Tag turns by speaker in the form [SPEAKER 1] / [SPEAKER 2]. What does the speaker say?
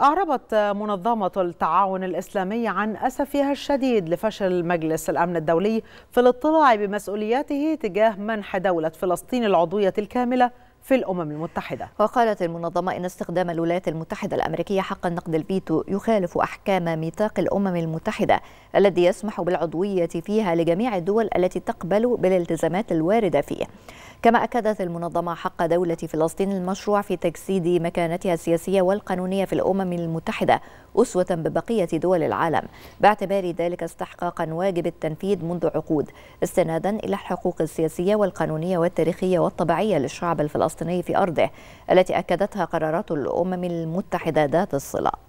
[SPEAKER 1] أعربت منظمة التعاون الإسلامي عن أسفها الشديد لفشل مجلس الأمن الدولي في الاطلاع بمسؤولياته تجاه منح دولة فلسطين العضوية الكاملة في الأمم المتحدة وقالت المنظمة إن استخدام
[SPEAKER 2] الولايات المتحدة الأمريكية حق النقد الفيتو يخالف أحكام ميثاق الأمم المتحدة الذي يسمح بالعضوية فيها لجميع الدول التي تقبل بالالتزامات الواردة فيه كما أكدت المنظمة حق دولة فلسطين المشروع في تجسيد مكانتها السياسية والقانونية في الأمم المتحدة أسوة ببقية دول العالم باعتبار ذلك استحقاقا واجب التنفيذ منذ عقود استنادا إلى الحقوق السياسية والقانونية والتاريخية والطبيعية للشعب الفلسطيني في أرضه التي أكدتها قرارات الأمم المتحدة ذات الصلة